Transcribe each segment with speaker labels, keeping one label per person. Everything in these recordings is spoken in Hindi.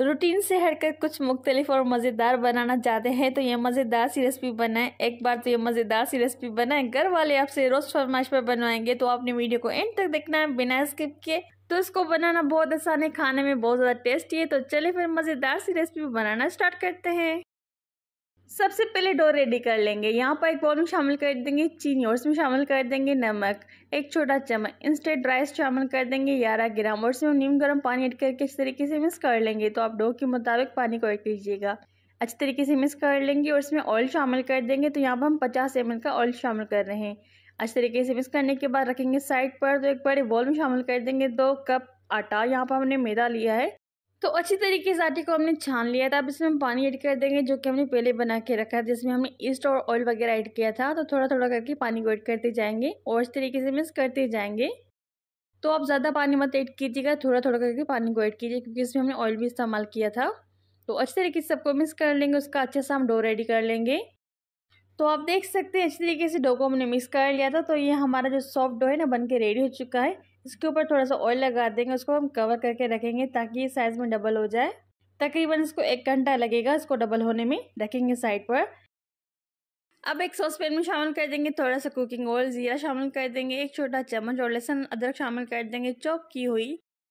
Speaker 1: रूटीन से हटकर कुछ मुख्तलिफ और मज़ेदार बनाना चाहते हैं तो ये मज़ेदार सी रेसिपी बनाएं एक बार तो ये मज़ेदार सी रेसिपी बनाएं घर वाले आपसे रोज़ फरमाइश पर बनवाएंगे तो आपने वीडियो को एंड तक देखना है बिना स्किप किए तो इसको बनाना बहुत आसान है खाने में बहुत ज़्यादा टेस्टी है तो चलिए फिर मज़ेदार सी रेसिपी बनाना स्टार्ट करते हैं सबसे पहले डो रेडी कर लेंगे यहाँ पर एक बॉल में शामिल कर देंगे चीनी और उसमें शामिल कर देंगे नमक एक छोटा चम्मच इंस्टेंट राइस शामिल कर देंगे ग्यारह ग्राम और उसमें नीम गर्म पानी ऐड करके अच्छे तरीके से मिक्स कर लेंगे तो आप डो के मुताबिक पानी को ऐड कीजिएगा अच्छे तरीके से मिक्स कर लेंगे और उसमें ऑयल शामिल कर देंगे तो यहाँ पर हम पचास एम का ऑयल शामिल कर रहे हैं अच्छे तरीके से मिक्स करने के बाद रखेंगे साइड पर तो एक बड़े बॉल में शामिल कर देंगे दो कप आटा यहाँ पर हमने मैदा लिया है तो अच्छी तरीके से आटे को हमने छान लिया था अब इसमें हम पानी ऐड कर देंगे जो कि हमने पहले बना के रखा था जिसमें हमने ईस्ट और ऑयल वगैरह ऐड किया था तो थोड़ा थोड़ा करके पानी को ऐड करते जाएंगे और इस तरीके से मिक्स करते जाएंगे तो आप ज़्यादा पानी मत ऐड कीजिएगा थोड़ा थोड़ा करके पानी को ऐड कीजिए क्योंकि इसमें हमने ऑयल भी इस्तेमाल किया था तो अच्छे तरीके से सबको मिक्स कर लेंगे उसका अच्छे से हम डो रेडी कर लेंगे तो आप देख सकते हैं अच्छे तरीके से डो को हमने मिक्स कर लिया था तो ये हमारा जो सॉफ्ट डो है ना बन के रेडी हो चुका है इसके ऊपर थोड़ा सा ऑयल लगा देंगे उसको हम कवर करके रखेंगे ताकि ये साइज़ में डबल हो जाए तकरीबन इसको एक घंटा लगेगा इसको डबल होने में रखेंगे साइड पर अब एक सॉस पैन में शामिल कर देंगे थोड़ा सा कुकिंग ऑयल ज़ीरा शामिल कर देंगे एक छोटा चम्मच और लहसुन अदरक शामिल कर देंगे चॉप की हुई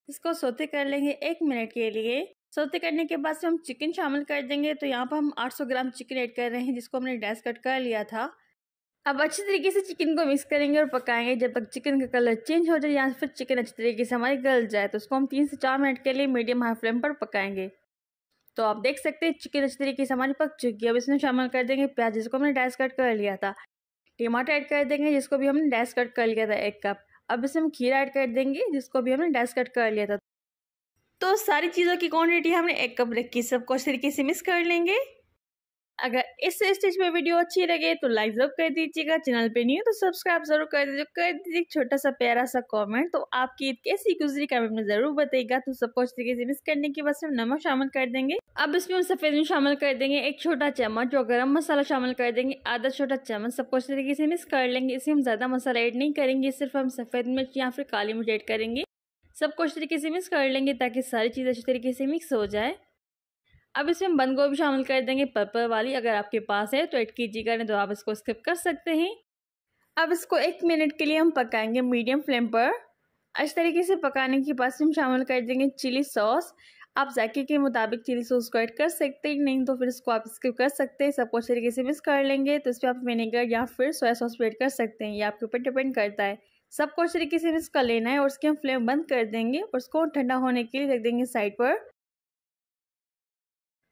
Speaker 1: इसको सोते कर लेंगे एक मिनट के लिए सोते करने के बाद से हम चिकन शामिल कर देंगे तो यहाँ पर हम 800 ग्राम चिकन ऐड कर रहे हैं जिसको हमने डैस कट कर लिया था अब अच्छी तरीके से चिकन को मिक्स करेंगे और पकाएंगे जब तक चिकन का कलर चेंज हो जाए या फिर चिकन अच्छी तरीके से हमारी गल जाए तो उसको हम तीन से चार मिनट के लिए मीडियम हाई फ्लेम पर पकाएंगे तो आप देख सकते हैं चिकन अच्छी तरीके से हमारी पक चुकी है अब इसमें शामिल कर देंगे प्याज जिसको हमने डैस कट कर लिया था टमाटर ऐड कर देंगे जिसको भी हमने डैस कट कर लिया था एक कप अब इसमें हम खीरा ऐड कर देंगे जिसको भी हमने डैस कट कर लिया था तो सारी चीज़ों की क्वान्टिटी हमने एक कप रखी सबको अच्छी तरीके से मिक्स कर लेंगे अगर इस स्टेज पे वीडियो अच्छी लगे तो लाइक जरूर कर दीजिएगा चैनल पे नहीं हो तो सब्सक्राइब जरूर कर दीजिए कर दीजिए छोटा सा प्यारा सा कमेंट तो आपकी ईद कैसी गुजरी कमेंट में जरूर बताएगा तो सबको अच्छे तरीके से मिस करने के बाद हम नमक शामिल कर देंगे अब इसमें हम सफ़ेद मिर्च शामिल कर देंगे एक छोटा चम्मच और गर्म मसाला शामिल कर देंगे आधा छोटा चम्मच सबको अच्छे तरीके से मिक्स कर लेंगे इसे हम ज़्यादा मसाला एड नहीं करेंगे सिर्फ हम सफ़ेद मिर्च या फिर काली मिर्च एड करेंगे सबको अच्छे तरीके से मिक्स कर लेंगे ताकि सारी चीज़ अच्छी तरीके से मिक्स हो जाए अब इसमें हम बंद गोभी शामिल कर देंगे पर्पल वाली अगर आपके पास है तो ऐड कीजिएगा नहीं तो आप इसको स्किप कर सकते हैं अब इसको एक मिनट के लिए हम पकाएंगे मीडियम फ्लेम पर इस तरीके से पकाने के बाद हम शामिल कर देंगे चिली सॉस आप जायके के मुताबिक चिली सॉस को ऐड कर सकते हैं नहीं तो फिर इसको आप स्किप कर सकते हैं सबको अच्छे तरीके से मिक्स कर लेंगे तो इस पर आप विनेगर या फिर सोया सॉस भी ऐड कर सकते हैं ये आपके ऊपर डिपेंड करता है सबको अच्छे तरीके से मिक्स कर लेना है और उसके हम फ्लेम बंद कर देंगे और उसको ठंडा होने के लिए रख देंगे साइड पर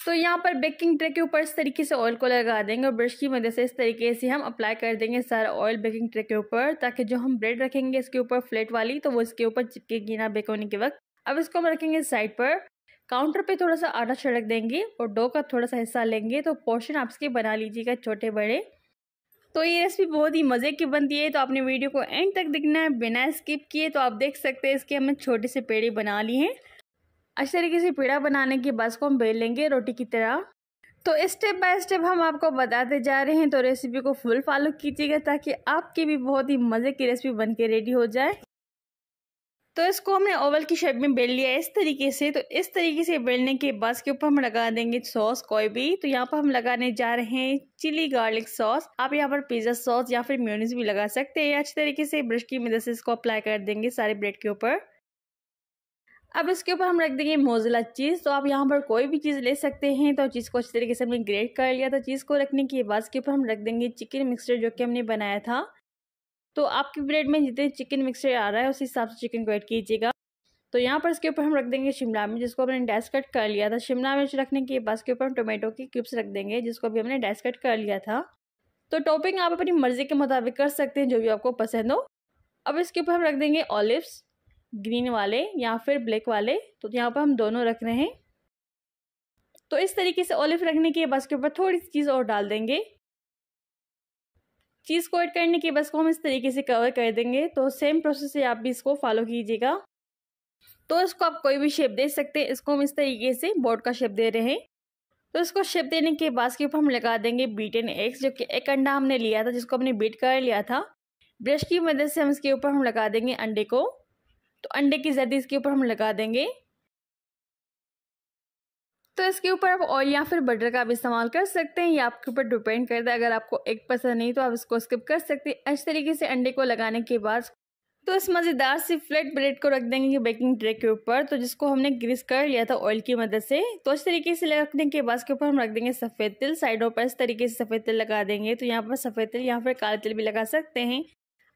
Speaker 1: तो यहाँ पर बेकिंग ट्रे के ऊपर इस तरीके से ऑयल को लगा देंगे और ब्रश की मदद से इस तरीके से हम अप्लाई कर देंगे सारा ऑयल बेकिंग ट्रे के ऊपर ताकि जो हम ब्रेड रखेंगे इसके ऊपर फ्लेट वाली तो वो इसके ऊपर चिपकेगी ना बेक होने के वक्त अब इसको हम रखेंगे साइड पर काउंटर पे थोड़ा सा आटा छिड़क देंगे और डो का थोड़ा सा हिस्सा लेंगे तो पोर्शन आप इसके बना लीजिएगा छोटे बड़े तो ये रेसिपी बहुत ही मज़े की बनती है तो आपने वीडियो को एंड तक दिखना है बिना स्किप किए तो आप देख सकते हैं इसके हमने छोटे से पेड़े बना लिए हैं इस तरीके से पेड़ा बनाने के बाद को हम बेल लेंगे रोटी की तरह तो स्टेप बाय स्टेप हम आपको बताते जा रहे हैं तो रेसिपी को फुल फॉलो कीजिएगा ताकि आपकी भी बहुत ही मज़े की रेसिपी बन के रेडी हो जाए तो इसको हमने ओवल की शेप में बेल लिया इस तरीके से तो इस तरीके से बेलने के बाद के ऊपर हम लगा देंगे सॉस कोई भी तो यहाँ पर हम लगाने जा रहे हैं चिली गार्लिक सॉस आप यहाँ पर पिज्ज़ा सॉस या फिर म्योनीस भी लगा सकते हैं अच्छी तरीके से ब्रश की मदद से इसको अप्लाई कर देंगे सारे ब्रेड के ऊपर अब इसके ऊपर हम रख देंगे मोजिला चीज़ तो आप यहाँ पर कोई भी चीज़ ले सकते हैं तो चीज़ को अच्छी तरीके से हमने ग्रेट कर लिया तो चीज़ को रखने के बाद इसके ऊपर हम रख देंगे चिकन मिक्सचर जो कि हमने बनाया था तो आपके ब्रेड में जितने चिकन मिक्सचर आ रहा है उस हिसाब से चिकन को ऐड कीजिएगा तो यहाँ पर इसके ऊपर हम रख देंगे शिमला मिर्च जिसको हमने डैस कट कर लिया था शिमला मिर्च रखने के बाद इसके ऊपर हम टोमेटो की क्यूब्स रख देंगे जिसको भी हमने डैस कट कर लिया था तो टॉपिंग आप अपनी मर्ज़ी के मुताबिक कर सकते हैं जो भी आपको पसंद हो अब इसके ऊपर हम रख देंगे ऑलिव्स ग्रीन वाले या फिर ब्लैक वाले तो यहाँ पर हम दोनों रख रहे हैं तो इस तरीके से ऑलिव रखने के बाद के ऊपर थोड़ी सी चीज़ और डाल देंगे चीज़ को ऐड करने के बस को हम इस तरीके से कवर कर देंगे तो सेम प्रोसेस से आप भी इसको फॉलो कीजिएगा तो इसको आप कोई भी शेप दे सकते हैं इसको हम इस तरीके से बोर्ड का शेप दे रहे हैं तो इसको शेप देने के बाद के ऊपर हम लगा देंगे बीटेन एग्स जो कि एक अंडा हमने लिया था जिसको हमने बीट कर लिया था ब्रश की मदद से हम इसके ऊपर हम लगा देंगे अंडे को अंडे की जर्दी इसके ऊपर हम लगा देंगे तो इसके ऊपर आप ऑयल या फिर बटर का भी इस्तेमाल कर सकते हैं ये आपके ऊपर डिपेंड करता है अगर आपको एक पसंद नहीं तो आप इसको स्किप कर सकते हैं अच्छे तरीके से अंडे को लगाने के बाद तो इस मज़ेदार सी फ्लैट ब्रेड को रख देंगे बेकिंग ट्रे के ऊपर तो जिसको हमने ग्रीस कर लिया था ऑयल की मदद से तो इस तरीके से रखने के बाद के ऊपर हम रख देंगे सफ़ेद तिल साइडों पर इस तरीके से सफ़ेद तिल लगा देंगे तो यहाँ पर सफ़ेद तिल यहाँ पर काले तिल भी लगा सकते हैं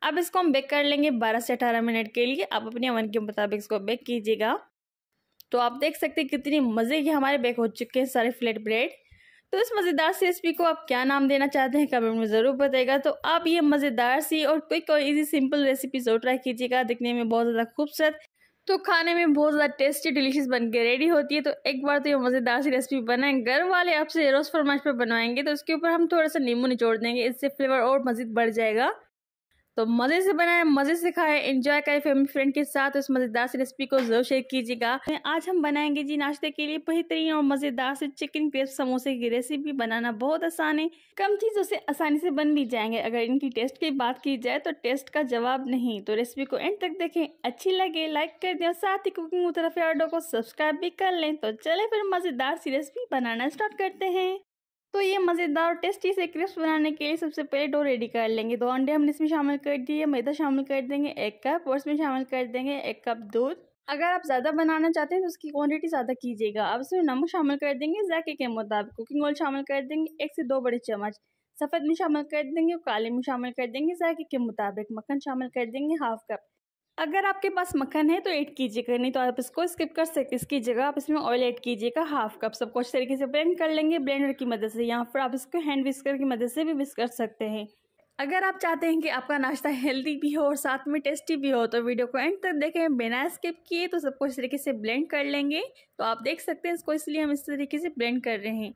Speaker 1: अब इसको हम बेक कर लेंगे 12 से 18 मिनट के लिए आप अपने अमन के मुताबिक इसको बेक कीजिएगा तो आप देख सकते हैं कितनी मज़े के हमारे बेक हो चुके हैं सारे फ्लेट ब्रेड तो इस मज़ेदार सी रेसिपी को आप क्या नाम देना चाहते हैं कमेंट में ज़रूर बताएगा तो आप ये मज़ेदार सी और क्विक और इजी सिंपल रेसिपी ज़रूर ट्राई कीजिएगा दिखने में बहुत ज़्यादा खूबसूरत तो खाने में बहुत ज़्यादा टेस्टी डिलीशियस बन के रेडी होती है तो एक बार तो ये मज़ेदार सी रेसिपी बनाएं घर वाले आपसे रोज़ फरमाइश पर बनवाएंगे तो उसके ऊपर हम थोड़ा सा नींबू निचोड़ देंगे इससे फ्लेवर और मज़ीद बढ़ जाएगा तो मज़े से बनाए मज़े से खाए एंजॉय करें फैमिली फ्रेंड के साथ इस मज़ेदार सी रेसिपी को जरूर शेयर कीजिएगा आज हम बनाएंगे जी नाश्ते के लिए बेहतरीन और मज़ेदार से चिकन क्रेप समोसे की रेसिपी बनाना बहुत आसान है कम चीज़ों से आसानी से बन भी जाएंगे अगर इनकी टेस्ट की बात की जाए तो टेस्ट का जवाब नहीं तो रेसिपी को एंड तक देखें अच्छी लगे लाइक कर दें साथ ही कुकिंग को सब्सक्राइब भी कर लें तो चले फिर मज़ेदार सी रेसिपी बनाना स्टार्ट करते हैं तो ये मज़ेदार और टेस्टी से क्रिस्प बनाने के लिए सबसे पहले डो रेडी कर लेंगे दो अंडे हमने इसमें शामिल कर दिए मैदा शामिल कर देंगे एक कप और इसमें शामिल कर देंगे एक कप दूध अगर आप ज़्यादा बनाना चाहते हैं तो उसकी क्वांटिटी ज़्यादा कीजिएगा आप इसमें नमक शामिल कर देंगे जैके के मुताबिक कुकिंग ऑयल शामिल कर देंगे एक से दो बड़े चम्मच सफ़ेद में शामिल कर देंगे और काले में शामिल कर देंगे जैके के मुताबिक मक्खन शामिल कर देंगे हाफ कप अगर आपके पास मक्खन है तो ऐड कीजिएगा नहीं तो आप इसको स्किप कर सकते इसकी जगह आप इसमें ऑयल ऐड कीजिएगा हाफ कप सबको अच्छे तरीके से ब्लेंड कर लेंगे ब्लेंडर की मदद से या फिर आप इसको हैंड विस्कर की मदद से भी विस्क कर सकते हैं अगर आप चाहते हैं कि आपका नाश्ता हेल्दी भी हो और साथ में टेस्टी भी हो तो वीडियो को एंड तक देखें बिना स्किप किए तो सबको इस तरीके से ब्लेंड कर लेंगे तो आप देख सकते हैं इसको इसलिए हम इस तरीके से ब्लेंड कर रहे हैं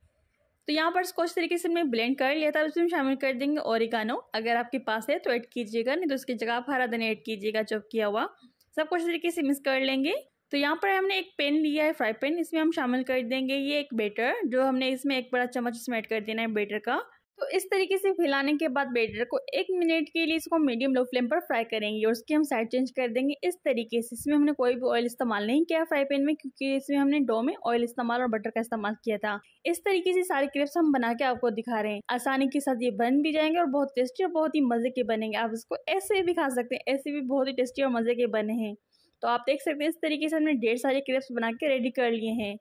Speaker 1: तो यहाँ पर इसको तरीके से हमने ब्लेंड कर लिया था उसमें शामिल कर देंगे औरिकानो अगर आपके पास है तो ऐड कीजिएगा नहीं तो उसकी जगह आप हरा धनिया ऐड कीजिएगा चॉप किया हुआ सब कुछ तरीके से मिक्स कर लेंगे तो यहाँ पर हमने एक पेन लिया है फ्राई पेन इसमें हम शामिल कर देंगे ये एक बेटर जो हमने इसमें एक बड़ा चम्मच इसमें ऐड कर देना है बेटर का तो इस तरीके से फैलाने के बाद बैटर को एक मिनट के लिए इसको मीडियम लो फ्लेम पर फ्राई करेंगे और उसकी हम साइड चेंज कर देंगे इस तरीके से इसमें हमने कोई भी ऑयल इस्तेमाल नहीं किया फ्राई पैन में क्योंकि इसमें हमने डो में ऑयल इस्तेमाल और बटर का इस्तेमाल किया था इस तरीके से सारे क्रेप्स हम बना के आपको दिखा रहे हैं आसानी के साथ ये बन भी जाएंगे और बहुत टेस्टी और बहुत ही मजे के बनेंगे आप इसको ऐसे भी खा सकते हैं ऐसे भी बहुत ही टेस्टी और मजे के बने हैं तो आप देख सकते हैं इस तरीके से हमने ढेर सारे क्रेप्स बना के रेडी कर लिए हैं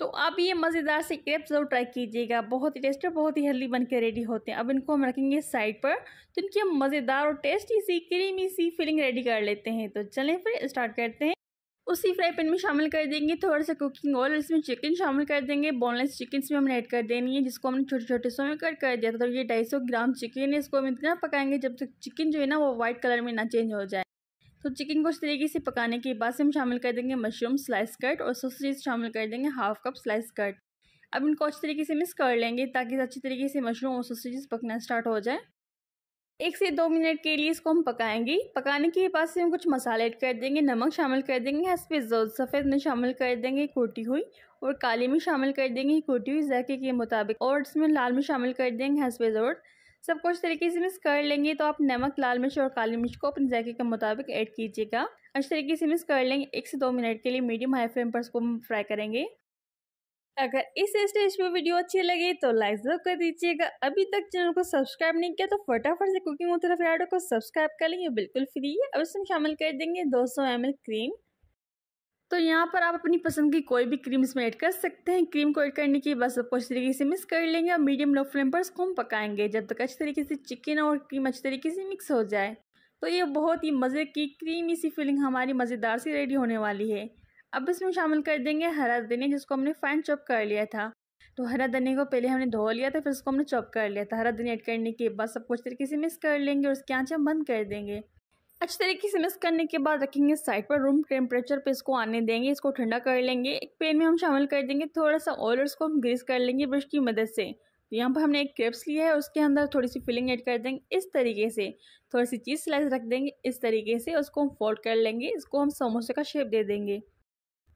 Speaker 1: तो आप ये मज़ेदार से क्रेप ज़रूर ट्राई कीजिएगा बहुत ही टेस्टी और बहुत ही हेल्दी बनकर रेडी होते हैं अब इनको हम रखेंगे साइड पर तो इनकी हम मज़ेदार और टेस्टी सी क्रीमी सी फिलिंग रेडी कर लेते हैं तो चलें फिर स्टार्ट करते हैं उसी फ्राई पैन में शामिल कर देंगे थोड़ा सा कुकिंग ऑयल इसमें चिकन शामिल कर देंगे बोनलेस चिकन इसमें हमने ऐड कर देनी है जिसको हमने छोटे छोटे सो में कट कर दिया था तो ये ढाई सौ ग्राम चिकन है इसको हम इतना पकाएंगे जब तक चिकन जो है ना वो वाइट कलर में ना चेंज हो जाए तो चिकन को इस तरीके से पकाने के बाद से हम शामिल कर देंगे मशरूम स्लाइस कट और सोसेज शामिल कर देंगे हाफ कप स्लाइस कट अब इनको अच्छी तरीके से मिक्स कर लेंगे ताकि अच्छी तरीके से मशरूम और सोसेज पकना स्टार्ट हो जाए एक से दो मिनट के लिए इसको हम पकाएंगे पकाने के बाद से हम कुछ मसाले ऐड कर देंगे नमक शामिल कर देंगे हंसपे सफ़ेद में शामिल कर देंगे कोटी हुई और काली में शामिल कर देंगे कोटी हुई जैके के मुताबिक और इसमें लाल में शामिल कर देंगे हंसपे जोड़ सब कुछ तरीके से मिक्स कर लेंगे तो आप नमक लाल मिर्च और काली मिर्च को अपने जायके के मुताबिक ऐड कीजिएगा अच्छे तरीके से मिक्स कर लेंगे एक से दो मिनट के लिए मीडियम हाई फ्लेम पर इसको फ्राई करेंगे अगर इस स्टेज पे वीडियो अच्छी लगी तो लाइक जरूर कर दीजिएगा अभी तक चैनल को सब्सक्राइब नहीं किया तो फटाफट से कुकिंग उतरा को सब्सक्राइब कर लेंगे बिल्कुल फ्री है अब इसमें शामिल कर देंगे दो सौ क्रीम तो यहाँ पर आप अपनी पसंद की कोई भी क्रीम इसमें ऐड कर सकते हैं क्रीम को ऐड करने की बस आपको अच्छी तरीके से मिक्स कर लेंगे और मीडियम लो फ्लेम पर इसको हम पकाएंगे जब तक अच्छी तरीके से चिकन और क्रीम अच्छी तरीके से मिक्स हो जाए तो ये बहुत ही मज़े की क्रीमी सी फीलिंग हमारी मज़ेदार सी रेडी होने वाली है अब इसमें शामिल कर देंगे हरा धनिया जिसको हमने फाइन चॉप कर लिया था तो हरा धनिया को पहले हमने धो लिया था फिर उसको हमने चॉप कर लिया था हरा धनिया ऐड करने के बाद सब कुछ तरीके से मिक्स कर लेंगे और उसकी आँच हम बंद कर देंगे अच्छी तरीके से मिक्स करने के बाद रखेंगे साइड पर रूम टेम्परेचर पे इसको आने देंगे इसको ठंडा कर लेंगे एक पेन में हम शामिल कर देंगे थोड़ा सा ऑयल इसको हम ग्रीस कर लेंगे ब्रश की मदद से तो यहाँ पर हमने एक क्रेप्स लिया है उसके अंदर थोड़ी सी फिलिंग ऐड कर देंगे इस तरीके से थोड़ी सी चीज़ स्लाइस रख देंगे इस तरीके से उसको हम फोल्ड कर लेंगे इसको हम समोसे का शेप दे देंगे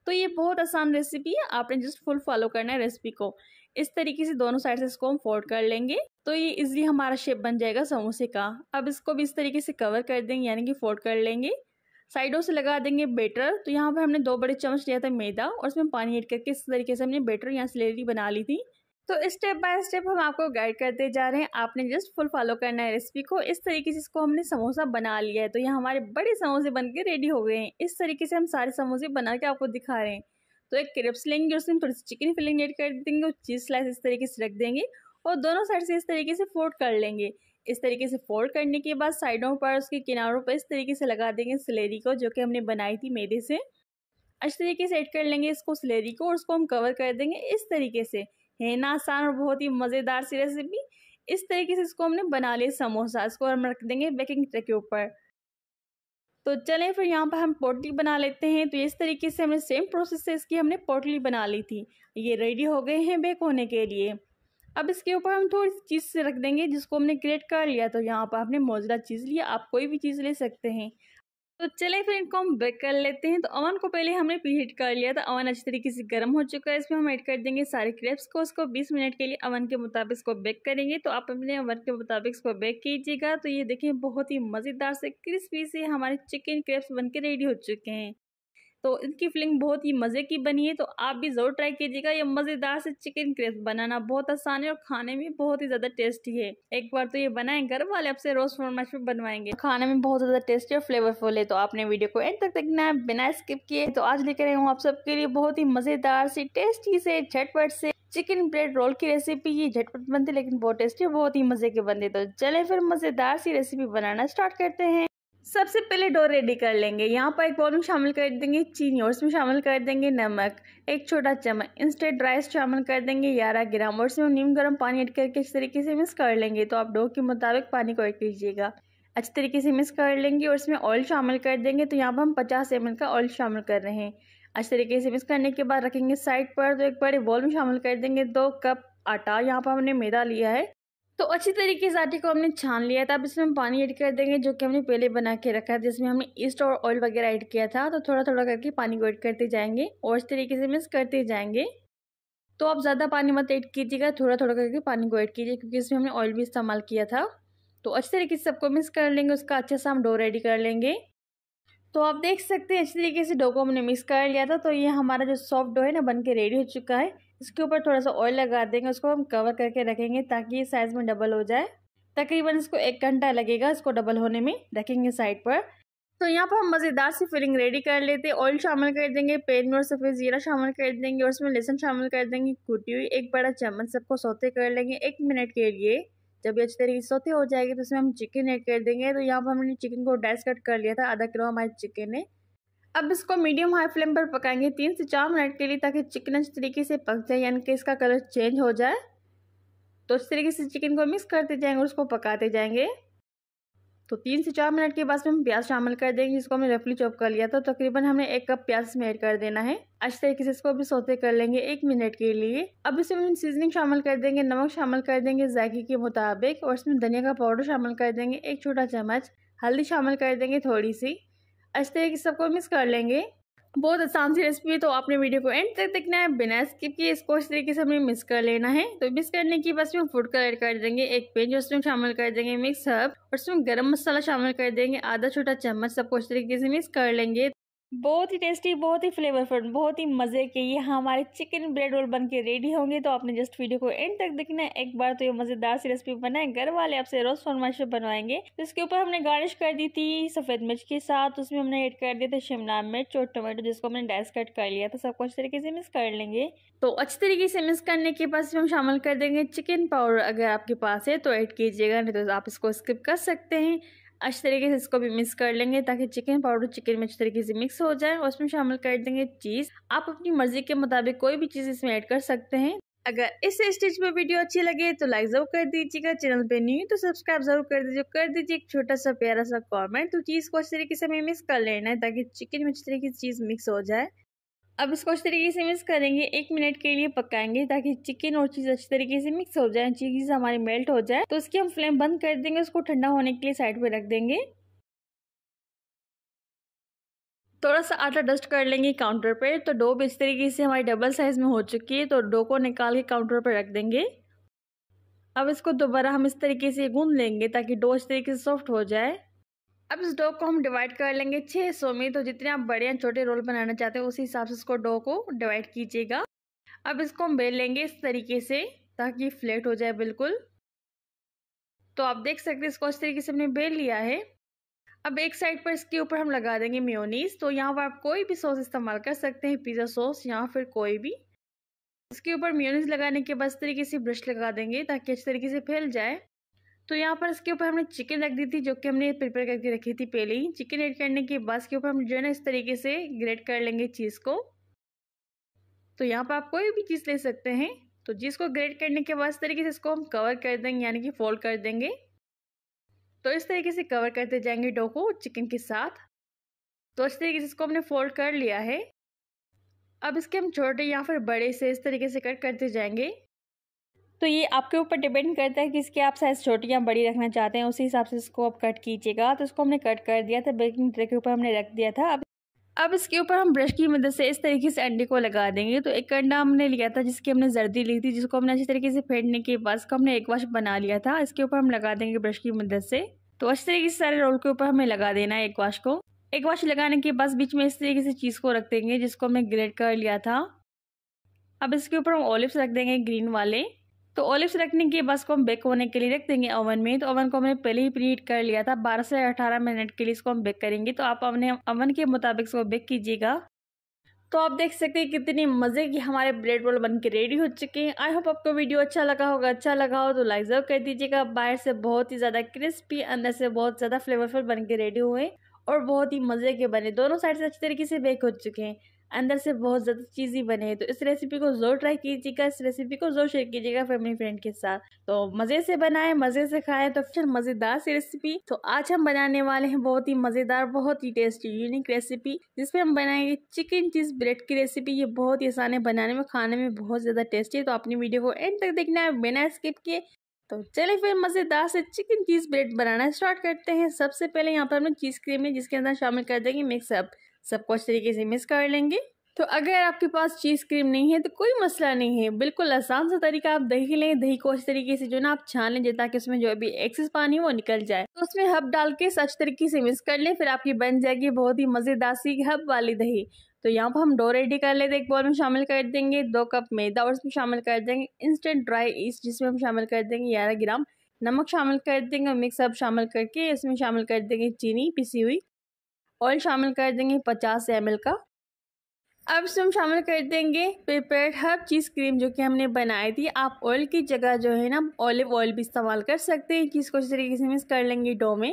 Speaker 1: तो ये बहुत आसान रेसिपी है आपने जस्ट फुल फॉलो करना है रेसिपी को इस तरीके से दोनों साइड से इसको हम फोल्ड कर लेंगे तो ये इजली हमारा शेप बन जाएगा समोसे का अब इसको भी इस तरीके से कवर कर देंगे यानी कि फोल्ड कर लेंगे साइडों से लगा देंगे बेटर तो यहाँ पर हमने दो बड़े चम्मच लिया था मैदा और उसमें पानी ऐड करके इस तरीके से हमने बेटर यहाँ सिलेरी बना ली थी तो स्टेप बाय स्टेप हम आपको गाइड करते जा रहे हैं आपने जस्ट फुल फॉलो करना है रेसिपी को इस तरीके से इसको हमने समोसा बना लिया है तो ये हमारे बड़े समोसे बन के रेडी हो गए हैं इस तरीके से हम सारे समोसे बना के आपको दिखा रहे हैं तो एक क्रिप्स लेंगे उसमें थोड़ी सी चिकन फिलिंग एड कर देंगे और चीज़ स्लाइस इस तरीके से रख देंगे और दोनों साइड से इस तरीके से फोल्ड कर लेंगे इस तरीके से फोल्ड करने के बाद साइडों पर उसके किनारों पर इस तरीके से लगा देंगे सिलेरी को जो कि हमने बनाई थी मैदे से अच्छे तरीके से ऐड कर लेंगे इसको सलेरी को और उसको हम कवर कर देंगे इस तरीके से है ना आसान और बहुत ही मज़ेदार सी रेसिपी इस तरीके से इसको हमने बना लिया समोसा इसको हम रख देंगे बेकिंग ट्रे के ऊपर तो चलें फिर यहाँ पर हम पोटली बना लेते हैं तो इस तरीके से हमने सेम प्रोसेस से इसकी हमने पोटली बना ली थी ये रेडी हो गए हैं बेक होने के लिए अब इसके ऊपर हम थोड़ी सी चीज़ से रख देंगे जिसको हमने क्रिएट कर लिया तो यहाँ पर आपने मौजूदा चीज़ लिया आप कोई भी चीज़ ले सकते हैं तो चले फिर इनको हम बेक कर लेते हैं तो अवन को पहले हमने प्रीहीट कर लिया था अवन अच्छी तरीके से गर्म हो चुका है इसमें हम ऐड कर देंगे सारे क्रेप्स को उसको 20 मिनट के लिए अवन के मुताबिक इसको बेक करेंगे तो आप अपने अवन के मुताबिक इसको बेक कीजिएगा तो ये देखें बहुत ही मज़ेदार से क्रिस्पी से हमारे चिकन क्रेप्स बन के रेडी हो चुके हैं तो इनकी फिलिंग बहुत ही मज़े की बनी है तो आप भी ज़रूर ट्राई कीजिएगा ये मज़ेदार से चिकन क्रिस्प बनाना बहुत आसान है और खाने में बहुत ही ज़्यादा टेस्टी है एक बार तो ये बनाए घर वाले आपसे रोज फॉर्मेश में बनवाएंगे खाने में बहुत ज़्यादा टेस्टी और फ्लेवरफुल है तो आपने वीडियो को एंड तक देखना है बिना स्किप किए तो आज लेकर आया हूँ आप सबके लिए बहुत ही मज़ेदार सी टेस्टी से झटपट से चिकन ब्रेड रोल की रेसिपी ये झटपट बनती लेकिन बहुत टेस्टी है बहुत ही मज़े के बनते तो चले फिर मज़ेदार सी रेसिपी बनाना स्टार्ट करते हैं सबसे पहले डो रेडी कर लेंगे यहाँ पर एक बॉल में शामिल कर देंगे चीनी और उसमें शामिल कर देंगे नमक एक छोटा चम्मच इंस्टेंट राइस शामिल कर देंगे ग्यारह ग्राम और उसमें नीम गर्म पानी ऐड करके इस तरीके से मिक्स कर लेंगे तो आप डो के मुताबिक पानी को ऐड कीजिएगा अच्छे तरीके से मिक्स कर लेंगे और इसमें ऑयल शामिल कर देंगे तो यहाँ पर हम पचास एम का ऑयल शामिल कर रहे हैं अच्छे तरीके से मिक्स करने के बाद रखेंगे साइड पर तो एक बड़े बॉल में शामिल कर देंगे दो कप आटा यहाँ पर हमने मैदा लिया है तो अच्छी तरीके से आटे को हमने छान लिया था अब इसमें हम पानी ऐड कर देंगे जो कि हमने पहले बना के रखा था जिसमें हमने ईस्ट और ऑयल वगैरह ऐड किया था तो थोड़ा थोड़ा करके पानी को ऐड करते जाएंगे और इस तरीके से मिक्स करते जाएंगे तो आप ज़्यादा पानी मत ऐड कीजिएगा थोड़ा थोड़ा करके पानी को ऐड कीजिए क्योंकि इसमें हमने ऑयल भी इस्तेमाल किया था तो अच्छे तरीके से सबको मिक्स कर लेंगे उसका अच्छे से हम डो रेडी कर लेंगे तो आप देख सकते हैं अच्छे तरीके से डो को हमने मिक्स कर लिया था तो ये हमारा जो सॉफ्ट डो है ना बन के रेडी हो चुका है इसके ऊपर थोड़ा सा ऑयल लगा देंगे उसको हम कवर करके रखेंगे ताकि ये साइज़ में डबल हो जाए तकरीबन इसको एक घंटा लगेगा इसको डबल होने में रखेंगे साइड पर तो यहाँ पर हम मज़ेदार सी फिलिंग रेडी कर लेते हैं ऑयल शामिल कर देंगे पेन में और सफ़ेद ज़ीरा शामिल कर देंगे और उसमें लहसुन शामिल कर देंगे कुटी हुई एक बड़ा चम्मच सबको सोते कर लेंगे एक मिनट के लिए जब ये अच्छी तरीके से सोते हो जाएगी तो उसमें हम चिकन ऐड कर देंगे तो यहाँ पर हमने चिकन को डाइस कट कर लिया था आधा किलो हमारे चिकन है अब इसको मीडियम हाई फ्लेम पर पकाएंगे तीन से चार मिनट के लिए ताकि चिकन अच्छी तरीके से पक जाए यानी कि इसका कलर चेंज हो जाए तो इस तरीके से चिकन को मिक्स करते जाएंगे और उसको पकाते जाएंगे तो तीन से चार मिनट के बाद में हम प्याज शामिल कर देंगे जिसको हमने रफली चॉप कर लिया था तो तकरीबन तो हमने एक कप प्याज इसमें ऐड कर देना है अच्छे तरीके से इसको भी सोते कर लेंगे एक मिनट के लिए अब इसमें हम सीजनिंग शामिल कर देंगे नमक शामिल कर देंगे जायके के मुताबिक और इसमें धनिया का पाउडर शामिल कर देंगे एक छोटा चम्मच हल्दी शामिल कर देंगे थोड़ी सी अच्छे तरीके से सबको मिक्स कर लेंगे बहुत आसान सी रेसिपी तो आपने वीडियो को एंड तक देखना है बिना स्किप किए इसको इस तरीके से हमें मिक्स कर लेना है तो मिक्स करने की बस में फूड कलर कर देंगे एक पेन जो उसमें शामिल कर देंगे मिक्स हर्ब और उसमें गर्म मसाला शामिल कर देंगे आधा छोटा चम्मच सबको इस तरीके से मिक्स कर लेंगे बहुत ही टेस्टी बहुत ही फ्लेवरफुल बहुत ही मज़े के ये हमारे चिकन ब्रेड रोल बन के रेडी होंगे तो आपने जस्ट वीडियो को एंड तक देखना है एक बार तो ये मज़ेदार सी रेसिपी बनाए घर वाले आपसे रोज फरमाइश बनवाएंगे तो इसके ऊपर हमने गार्निश कर दी थी सफ़ेद मिर्च के साथ उसमें हमने ऐड कर दिया था शिमला मिर्च और टोमेटो जिसको हमने डाइस कट कर लिया था सबको अच्छे तरीके से मिक्स कर लेंगे तो अच्छी तरीके से मिक्स करने के बाद हम शामिल कर देंगे चिकन पाउडर अगर आपके पास है तो ऐड कीजिएगा नहीं तो आप इसको स्किप कर सकते हैं अच्छी तरीके से इसको भी मिक्स कर लेंगे ताकि चिकन पाउडर चिकन में अच्छी तरीके से मिक्स हो जाए और उसमें शामिल कर देंगे चीज़ आप अपनी मर्जी के मुताबिक कोई भी चीज़ इसमें ऐड कर सकते हैं अगर इस स्टेज पर वीडियो अच्छी लगे तो लाइक जरूर कर दीजिएगा चैनल पे न्यू तो सब्सक्राइब जरूर कर दीजिए कर दीजिए एक छोटा सा प्यारा सा कमेंट तो चीज़ को अच्छी तरीके से हमें मिक्स कर लेना है ताकि चिकन में अच्छी तरीके से चीज़ मिक्स हो जाए अब इसको अच्छी तरीके से मिक्स करेंगे एक मिनट के लिए पकाएंगे ताकि चिकन और चीज़ अच्छी तरीके से मिक्स हो जाए चीज़ हमारी मेल्ट हो जाए तो उसकी हम फ्लेम बंद कर देंगे उसको ठंडा होने के लिए साइड पर रख देंगे थोड़ा सा आटा डस्ट कर लेंगे काउंटर पर तो डो इस तरीके से हमारी डबल साइज़ में हो चुकी है तो डो को निकाल के काउंटर पर रख देंगे अब इसको दोबारा हम इस तरीके से गूंद लेंगे ताकि डो इस तरीके से सॉफ्ट हो जाए अब इस डो को हम डिवाइड कर लेंगे छः हिस्सों में तो जितने आप बड़े या छोटे रोल बनाना चाहते हैं उसी हिसाब से इसको डो को डिवाइड कीजिएगा अब इसको हम बेल लेंगे इस तरीके से ताकि फ्लेट हो जाए बिल्कुल तो आप देख सकते हैं इसको इस तरीके से हमने बेल लिया है अब एक साइड पर इसके ऊपर हम लगा देंगे म्योनीस तो यहाँ पर आप कोई भी सॉस इस्तेमाल कर सकते हैं पिज़्ज़ा सॉस या फिर कोई भी इसके ऊपर म्योनीस लगाने के बाद इस तरीके से ब्रश लगा देंगे ताकि अच्छी तरीके से फैल जाए तो यहाँ पर इसके ऊपर हमने चिकन रख दी थी जो कि हमने प्रिपेयर करके रखी थी पहले ही चिकन ऐड करने के बाद इसके ऊपर हम जो है ना इस तरीके से ग्रेट कर लेंगे चीज़ को तो यहाँ पर आप कोई भी चीज़ ले सकते हैं तो जिसको ग्रेट करने के बाद इस तरीके से इसको हम कवर कर देंगे यानी कि फोल्ड कर देंगे तो इस तरीके से कवर करते जाएंगे डो को चिकन के साथ तो इस तरीके से इसको हमने फोल्ड कर लिया है अब इसके हम छोटे या फिर बड़े से इस तरीके से कट करते जाएंगे तो ये आपके ऊपर डिपेंड करता है कि इसके आप साइज़ छोटी या बड़ी रखना चाहते हैं उसी हिसाब से इसको आप कट कीजिएगा तो इसको हमने कट कर दिया था बेकिंग ट्रे के ऊपर हमने रख दिया था अब अब इसके ऊपर हम ब्रश की मदद से इस तरीके से अंडे को लगा देंगे तो एक अंडा हमने लिया था जिसकी हमने जर्दी ली थी जिसको हमने अच्छी तरीके से फेंटने के बाद इसको हमने एक वाश बना लिया था इसके ऊपर हम लगा देंगे ब्रश की मदद से तो अच्छी तरीके से सारे रोल के ऊपर हमें लगा देना है एक वाश को एक वाश लगाने के बाद बीच में इस तरीके से चीज़ को रख देंगे जिसको हमने ग्रेड कर लिया था अब इसके ऊपर हम ऑलिव्स रख देंगे ग्रीन वाले तो ओलिव्स रखने के बस को हम बेक होने के लिए रख देंगे ओवन में तो ओवन को हमने पहले ही प्रीट कर लिया था 12 से 18 मिनट के लिए इसको हम बेक करेंगे तो आप अपने ओवन के मुताबिक इसको बेक कीजिएगा तो आप देख सकते हैं कितनी मज़े की हमारे ब्रेड रोल बन के रेडी हो चुके हैं आई होप आपको वीडियो अच्छा लगा होगा अच्छा लगा हो तो लाइक जरूर कर दीजिएगा बाहर से बहुत ही ज़्यादा क्रिस्पी अंदर से बहुत ज़्यादा फ्लेवरफुल बन के रेडी हुए और बहुत ही मज़े के बने दोनों साइड से अच्छी तरीके से बेक हो चुके हैं अंदर से बहुत ज़्यादा चीज़ी बने तो इस रेसिपी को ज़रूर ट्राई कीजिएगा इस रेसिपी को ज़रूर शेयर कीजिएगा फैमिली फ्रेंड के साथ तो मज़े से बनाएं मज़े से खाएं तो फिर मज़ेदार सी रेसिपी तो आज हम बनाने वाले हैं बहुत ही मज़ेदार बहुत ही टेस्टी यूनिक रेसिपी जिसमें हम बनाएंगे चिकन चीज़ ब्रेड की रेसिपी ये बहुत ही आसान है बनाने में खाने में बहुत ज़्यादा टेस्टी है तो अपनी वीडियो को एंड तक देखना है बिना स्किप किए तो चलिए फिर मज़ेदार से चिकन चीज़ ब्रेड बनाना स्टार्ट करते हैं सबसे पहले यहाँ पर हम चीज़ क्रीम है जिसके अंदर शामिल कर देंगे मिक्सअप सबको अच्छे तरीके से मिक्स कर लेंगे तो अगर आपके पास चीज़ क्रीम नहीं है तो कोई मसला नहीं है बिल्कुल आसान सा तरीका आप दही लें दही को अच्छे तरीके से जो ना आप छान लें ताकि उसमें जो अभी एक्सेस पानी वो निकल जाए तो उसमें हब डाल के अच्छे तरीके से मिक्स कर लें फिर आपकी बन जाएगी बहुत ही मज़ेदार सी हब वाली दही तो यहाँ पर हम डो रेडी कर लेते एक बॉल में शामिल कर देंगे दो कप मैदा और उसमें शामिल कर देंगे इंस्टेंट ड्राई ईस्ट जिसमें हम शामिल कर देंगे ग्यारह ग्राम नमक शामिल कर देंगे और मिक्स अप शामिल करके इसमें शामिल कर देंगे चीनी पिसी हुई ऑयल शामिल कर देंगे 50 एम का अब इसमें हम शामिल कर देंगे प्रिपेयर्ड हर्ब चीज़ क्रीम जो कि हमने बनाई थी आप ऑयल की जगह जो है ना ऑलिव ऑयल भी इस्तेमाल कर सकते हैं चीज़ को इस तरीके से मिक्स कर लेंगे डो में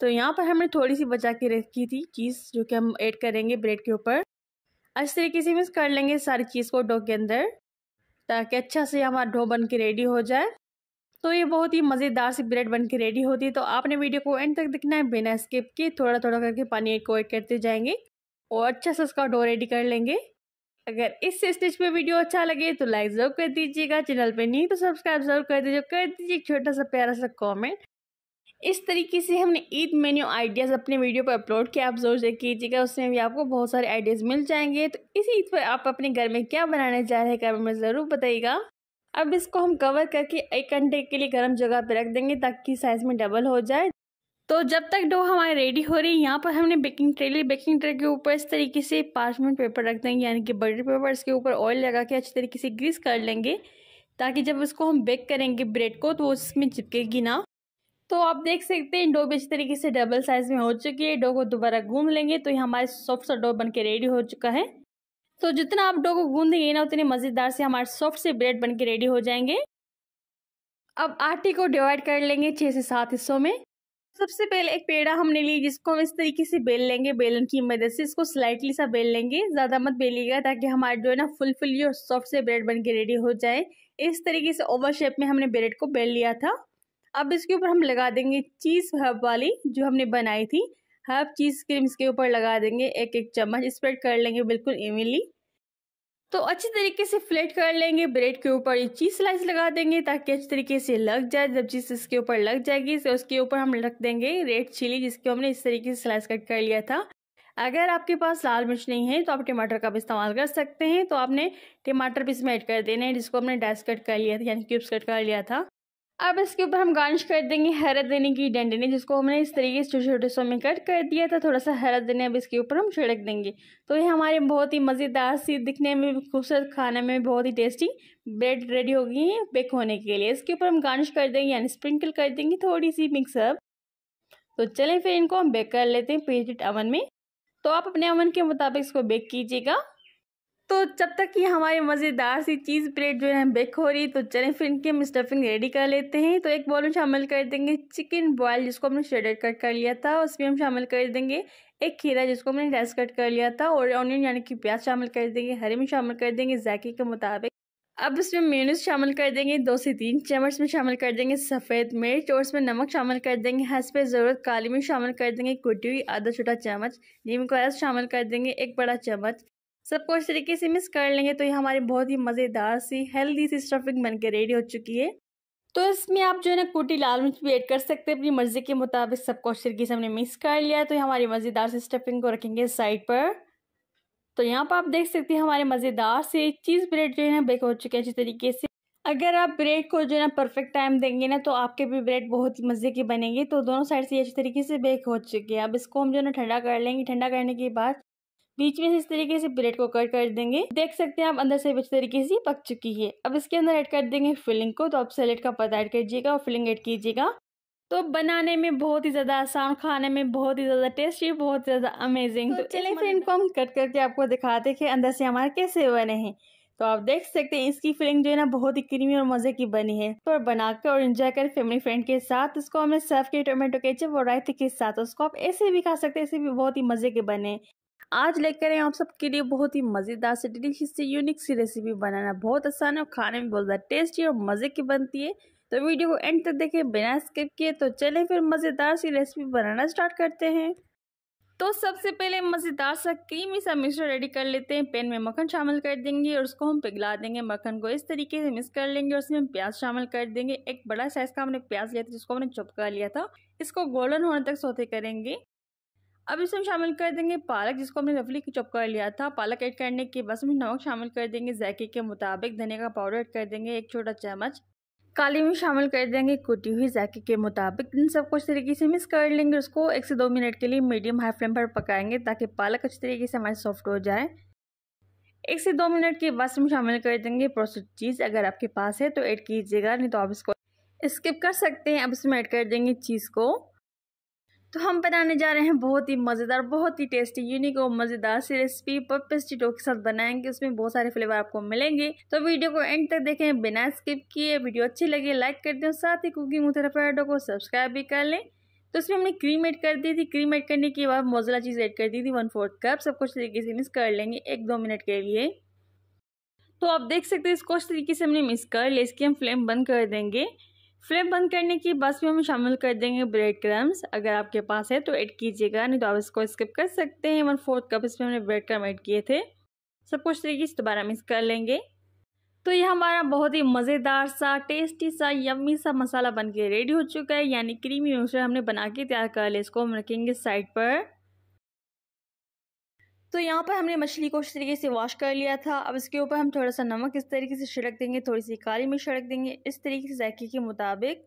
Speaker 1: तो यहाँ पर हमने थोड़ी सी बचा के रखी थी चीज़ जो कि हम ऐड करेंगे ब्रेड के ऊपर अच्छी तरीके से मिक्स कर लेंगे सारी चीज़ को डो के अंदर ताकि अच्छा से हमारा डो बन के रेडी हो जाए तो ये बहुत ही मज़ेदार सी ब्रेड बन के रेडी होती है तो आपने वीडियो को एंड तक देखना है बिना स्किप के थोड़ा थोड़ा करके पानी को एड करते जाएंगे और अच्छा सा उसका डो रेडी कर लेंगे अगर इस स्टेज पे वीडियो अच्छा लगे तो लाइक जरूर कर दीजिएगा चैनल पे नहीं तो सब्सक्राइब जरूर कर दीजिए कर दीजिए एक छोटा सा प्यारा सा कॉमेंट इस तरीके से हमने ईद मेन्यू आइडियाज़ अपने वीडियो पर अपलोड किया आप जरूर चेक कीजिएगा उसमें भी आपको बहुत सारे आइडियाज़ मिल जाएंगे तो इसी ईद पर आप अपने घर में क्या बनाने जा रहे हैं कमेंट में ज़रूर बताइएगा अब इसको हम कवर करके एक घंटे के लिए गर्म जगह पर रख देंगे ताकि साइज़ में डबल हो जाए तो जब तक डो हमारी रेडी हो रही है यहाँ पर हमने बेकिंग ट्रे ली बेकिंग ट्रे के ऊपर इस तरीके से पार्चमेंट पेपर रख देंगे यानी कि बटर पेपर इसके ऊपर ऑयल लगा के अच्छी तरीके से ग्रीस कर लेंगे ताकि जब उसको हम बेक करेंगे ब्रेड को तो वो इसमें चिपकेगी ना तो आप देख सकते हैं डो भी अच्छी तरीके से डबल साइज़ में हो चुकी है डो को दोबारा घूम लेंगे तो ये हमारे सॉफ्ट सा डो बन के रेडी हो चुका है तो जितना आप डो को गूंदेंगे ना उतने मज़ेदार से हमारे सॉफ्ट से ब्रेड बनके रेडी हो जाएंगे अब आटे को डिवाइड कर लेंगे छः से सात हिस्सों में सबसे पहले एक पेड़ा हमने लिए जिसको हम इस तरीके से बेल लेंगे बेलन की मदद से इसको स्लाइटली सा बेल लेंगे ज़्यादा मत बेलिएगा ताकि हमारे जो है ना फुल फुल और सॉफ्ट से ब्रेड बन के रेडी हो जाए इस तरीके से ओवर शेप में हमने ब्रेड को बेल लिया था अब इसके ऊपर हम लगा देंगे चीज़ हब वाली जो हमने बनाई थी हर चीज़ क्रीम इसके ऊपर लगा देंगे एक एक चम्मच स्प्रेड कर लेंगे बिल्कुल इवनली तो अच्छे तरीके से फ्लेट कर लेंगे ब्रेड के ऊपर ये चीज़ स्लाइस लगा देंगे ताकि अच्छे तरीके से लग जाए जब चीज़ इसके ऊपर लग जाएगी तो उसके ऊपर हम रख देंगे रेड चिली जिसको हमने इस तरीके से स्लाइस कट कर लिया था अगर आपके पास लाल मिर्च नहीं है तो आप टमाटर का भी इस्तेमाल कर सकते हैं तो आपने टमाटर भी इसमें ऐड कर देना है जिसको हमने डैस कट कर लिया था यानी क्यूब्स कट कर लिया था अब इसके ऊपर हम गार्निश कर देंगे हरा देने की डंडने जिसको हमने इस तरीके से छोटे छोटे सो में कट कर दिया था थोड़ा सा हरा देने अब इसके ऊपर हम छिड़क देंगे तो ये हमारे बहुत ही मज़ेदार सी दिखने में भी खूबसूरत खाने में बहुत ही टेस्टी ब्रेड रेडी हो गई है बेक होने के लिए इसके ऊपर हम गार्निश कर देंगे यानी स्प्रिंकल कर देंगे थोड़ी सी मिक्सअप तो चलें फिर इनको हम बेक कर लेते हैं प्रीहीटेड अवन में तो आप अपने ओवन के मुताबिक इसको बेक कीजिएगा तो जब तक ये हमारे मज़ेदार सी चीज़ प्लेट जो है बेक हो रही तो चलें फिर इनके हम स्टफिंग रेडी कर लेते हैं तो एक बॉल में शामिल कर देंगे चिकन बॉयल जिसको हमने श्रेडेड कट कर लिया था उसमें हम शामिल कर देंगे एक खीरा जिसको हमने डाइस कट कर लिया था और ऑनियन यानी कि प्याज शामिल कर देंगे हरे में शामिल कर देंगे जैके के मुताबिक अब इसमें मेनूज शामिल कर देंगे दो से तीन चम्मच में शामिल कर देंगे सफ़ेद मिर्च और इसमें नमक शामिल कर देंगे हंस पे ज़रूरत काली मिर्च शामिल कर देंगे कुटी हुई आधा छोटा चम्मच नीम का रस शामिल कर देंगे एक बड़ा चम्मच सबको इस तरीके से मिक्स कर लेंगे तो ये हमारी बहुत ही मज़ेदार सी हेल्दी सी स्टफिंग बन के रेडी हो चुकी है तो इसमें आप जो है ना कुटी लाल मिर्च भी ऐड कर सकते हैं अपनी मर्ज़ी के मुताबिक सबको इस तरीके से हमने मिक्स कर लिया तो ये हमारी मज़ेदार सी स्टफिंग को रखेंगे साइड पर तो यहाँ पर आप देख सकते हैं हमारे मज़ेदार से चीज़ ब्रेड जो है ना बेक हो चुके हैं अच्छी तरीके से अगर आप ब्रेड को जो है ना परफेक्ट टाइम देंगे ना तो आपके भी ब्रेड बहुत ही मज़े के बनेंगे तो दोनों साइड से अच्छी तरीके से बेक हो चुके हैं अब इसको हम जो है ना ठंडा कर लेंगे ठंडा करने के बाद बीच में से इस तरीके से ब्रेड को कट कर देंगे देख सकते हैं आप अंदर से अच्छी तरीके से पक चुकी है अब इसके अंदर ऐड कर देंगे फिलिंग को तो आप सैलेड का पता ऐड कीजिएगा और फिलिंग ऐड कीजिएगा तो बनाने में बहुत ही ज़्यादा आसान खाने में बहुत ही ज़्यादा टेस्टी बहुत ज़्यादा अमेजिंग तो, तो चलिए फिर इनको हम कट करके आपको दिखाते कि अंदर से हमारे कैसे बने हैं तो आप देख सकते हैं इसकी फिलिंग जो है ना बहुत ही क्रीमी और मज़े की बनी है तो बनाकर और एंजॉय कर फैमिली फ्रेंड के साथ उसको हमने सर्व के टोमेटो केचप और रायते के साथ उसको आप ऐसे भी खा सकते हैं ऐसे भी बहुत ही मज़े के बने आज लेकर आए आप सबके लिए बहुत ही मज़ेदार से डिलीशियस से यूनिक सी रेसिपी बनाना बहुत आसान है और खाने में बहुत ज़्यादा टेस्टी और मज़े की बनती है तो वीडियो को एंड तक देखें बिना स्किप किए तो चलें फिर मज़ेदार सी रेसिपी बनाना स्टार्ट करते हैं तो सबसे पहले मज़ेदार सा क्रीमी सा मिश्रण रेडी कर लेते हैं पैन में मक्खन शामिल कर देंगे और उसको हम पिघला देंगे मक्खन को इस तरीके से मिक्स कर लेंगे और उसमें हम प्याज शामिल कर देंगे एक बड़ा साइज़ का हमने प्याज लिया था जिसको हमने चुपका लिया था इसको गोल्डन होने तक सोते करेंगे अब इसमें शामिल कर देंगे पालक जिसको हमने रफली चुप कर लिया था पालक ऐड करने के बाद इसमें नमक शामिल कर देंगे जैके के मुताबिक धनिया का पाउडर ऐड कर देंगे एक छोटा चम्मच काली मिर्च शामिल कर देंगे कुटी हुई जैके के मुताबिक इन सब कुछ तरीके से मिक्स कर लेंगे उसको एक से दो मिनट के लिए मीडियम हाई फ्लेम पर पकाएंगे ताकि पालक अच्छी तरीके से हमारे सॉफ्ट हो जाए एक से दो मिनट के बाद इसमें शामिल कर देंगे प्रोसेस चीज़ अगर आपके पास है तो ऐड कीजिएगा नहीं तो आप इसको स्किप कर सकते हैं अब इसमें ऐड कर देंगे चीज़ को तो हम बनाने जा रहे हैं बहुत ही मज़ेदार बहुत ही टेस्टी यूनिक और मज़ेदार सी रेसिपी पप्पस चिटो के साथ बनाएंगे उसमें बहुत सारे फ्लेवर आपको मिलेंगे तो वीडियो को एंड तक देखें बिना स्किप किए वीडियो अच्छी लगे लाइक कर दें साथ ही कुकिंग उथेरा को सब्सक्राइब भी कर लें तो उसमें हमने क्रीम ऐड कर दी थी क्रीम ऐड करने के बाद मोजला चीज़ ऐड कर दी थी वन फोर्थ कप सब कुछ तरीके से मिक्स कर लेंगे एक दो मिनट के लिए तो आप देख सकते हैं इसको इस तरीके से हमने मिक्स कर ले इसकी हम फ्लेम बंद कर देंगे फ्लेम बंद करने की बस में हम शामिल कर देंगे ब्रेड क्रम्स अगर आपके पास है तो ऐड कीजिएगा नहीं तो आप इसको स्किप कर सकते हैं वन फोर्थ कप इसमें हमने ब्रेड क्रम ऐड किए थे सब कुछ तरीके से दोबारा मिक्स कर लेंगे तो ये हमारा बहुत ही मज़ेदार सा टेस्टी सा यम्मी सा मसाला बन के रेडी हो चुका है यानी क्रीमी मिक्सर हमने बना के तैयार कर लिया इसको हम रखेंगे साइड पर तो यहाँ पर हमने मछली को इस तरीके से वॉश कर लिया था अब इसके ऊपर हम थोड़ा सा नमक इस तरीके से छिड़क देंगे थोड़ी सी काली मिर्च छिड़क देंगे इस तरीके से जायके के मुताबिक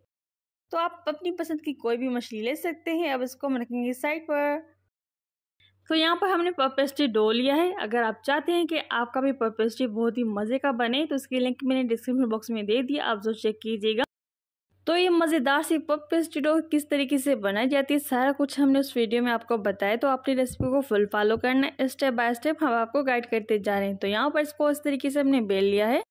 Speaker 1: तो आप अपनी पसंद की कोई भी मछली ले सकते हैं अब इसको हम रखेंगे साइड पर तो यहाँ पर हमने पर्पेस्टी डो लिया है अगर आप चाहते हैं कि आपका भी पर्पेस्टी बहुत ही मज़े का बने तो इसकी लिंक मैंने डिस्क्रिप्शन बॉक्स में दे दिया आप जो चेक कीजिएगा तो ये मज़ेदार सी पप पेस्टिडो किस तरीके से बनाई जाती है सारा कुछ हमने उस वीडियो में आपको बताया तो अपनी रेसिपी को फुल फॉलो करना है स्टेप बाय स्टेप हम आपको गाइड करते जा रहे हैं तो यहाँ पर इसको इस तरीके से हमने बेल लिया है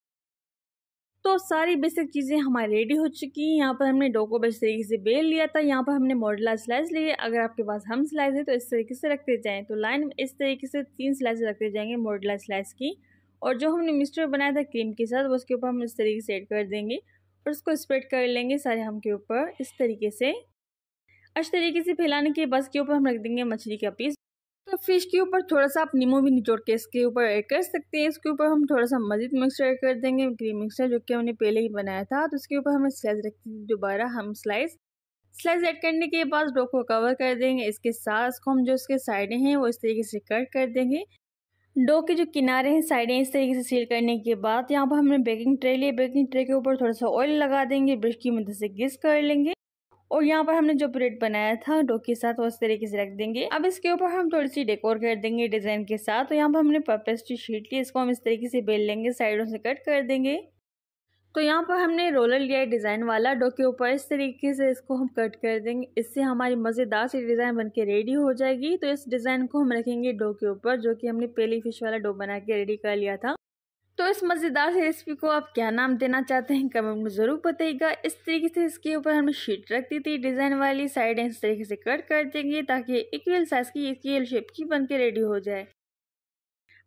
Speaker 1: तो सारी बेसिक चीज़ें हमारी रेडी हो चुकी हैं यहाँ पर हमने डो को इस तरीके से बेल लिया था यहाँ पर हमने मॉडला स्लाइस लिए अगर आपके पास हम स्लाइस है तो इस तरीके से रखते जाएँ तो लाइन इस तरीके से तीन स्लाइस रखते जाएंगे मॉडला स्लाइस की और जो हमने मिक्सचर बनाया था क्रीम के साथ उसके ऊपर हम इस तरीके से एड कर देंगे और उसको स्प्रेड कर लेंगे सारे हम के ऊपर इस तरीके से अच्छे तरीके से फैलाने के बस के ऊपर हम रख देंगे मछली का पीस तो फिश के ऊपर थोड़ा सा आप नींबू भी निचोड़ के इसके ऊपर ऐड कर सकते हैं इसके ऊपर हम थोड़ा सा मजीद मिक्सचर ऐड कर देंगे क्रीम मिक्सचर जो कि हमने पहले ही बनाया था तो उसके ऊपर हमें स्लाइस रखी थी दोबारा हम स्लाइस स्लाइस ऐड करने के बाद डो को कवर कर देंगे इसके साथ इसको हम जो इसके साइडें हैं वो इस तरीके से कट कर देंगे डो के जो किनारे हैं साइडें इस तरीके से सील करने के बाद यहाँ पर हमने बेकिंग ट्रे लिए बेकिंग ट्रे के ऊपर थोड़ा सा ऑयल लगा देंगे ब्रश की मदद से घिस कर लेंगे और यहाँ पर हमने जो ब्रेड बनाया था डो के साथ वो इस तरीके से रख देंगे अब इसके ऊपर हम थोड़ी सी डेकोर कर देंगे डिजाइन के साथ तो यहाँ पर हमने पेपरेस्ट्री शीट ली इसको हम इस तरीके से बेल लेंगे साइडों से कट कर देंगे तो यहाँ पर हमने रोलर लिया है डिज़ाइन वाला डो के ऊपर इस तरीके से इसको हम कट कर देंगे इससे हमारी मज़ेदार सी डिज़ाइन बन के रेडी हो जाएगी तो इस डिज़ाइन को हम रखेंगे डो के ऊपर जो कि हमने पेली फिश वाला डो बना के रेडी कर लिया था तो इस मज़ेदार सी रेसिपी को आप क्या नाम देना चाहते हैं कमेंट में ज़रूर बताइएगा इस तरीके से इसके ऊपर हमने शीट रख दी थी डिज़ाइन वाली साइड इस तरीके से कट कर देंगे ताकि इक्वल साइज़ की इक्वल शेप की बन के रेडी हो जाए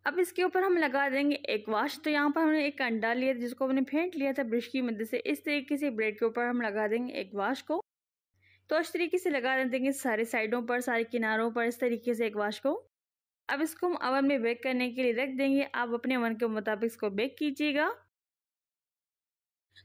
Speaker 1: अब इसके ऊपर हम लगा देंगे एक वाश तो यहाँ पर हमने एक अंडा लिया जिसको हमने फेंट लिया था ब्रश की मदद से इस तरीके से ब्रेड के ऊपर हम लगा देंगे एक वाश को तो इस तरीके से लगा देंगे सारे साइडों पर सारे किनारों पर इस तरीके से एक वाश को अब इसको हम अवन में बेक करने के लिए रख देंगे आप अपने मन के मुताबिक इसको बेक कीजिएगा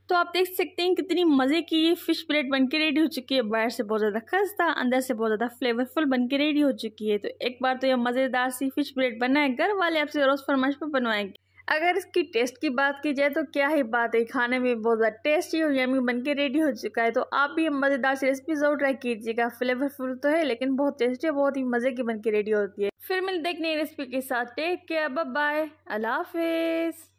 Speaker 1: तो आप देख सकते हैं कितनी मज़े की ये फिश प्लेट बनके रेडी हो चुकी है बाहर से बहुत ज़्यादा खस्ता अंदर से बहुत ज़्यादा फ्लेवरफुल बनके रेडी हो चुकी है तो एक बार तो ये मज़ेदार सी फिश प्लेट बनाए घर वाले आपसे रोज़ फरमाइश पर बनवाएंगे अगर इसकी टेस्ट की बात की जाए तो क्या ही बात है खाने में बहुत ज़्यादा टेस्टी और यमी बन के रेडी हो चुका है तो आप भी मज़ेदार सी रेसिपी ज़रूर ट्राई कीजिएगा फ्लेवरफुल तो है लेकिन बहुत टेस्टी है बहुत ही मज़े की बन के रेडी होती है फिर मिलते देखने नई रेसिपी के साथ टेक केयर बाय अल्लाह हाफिज़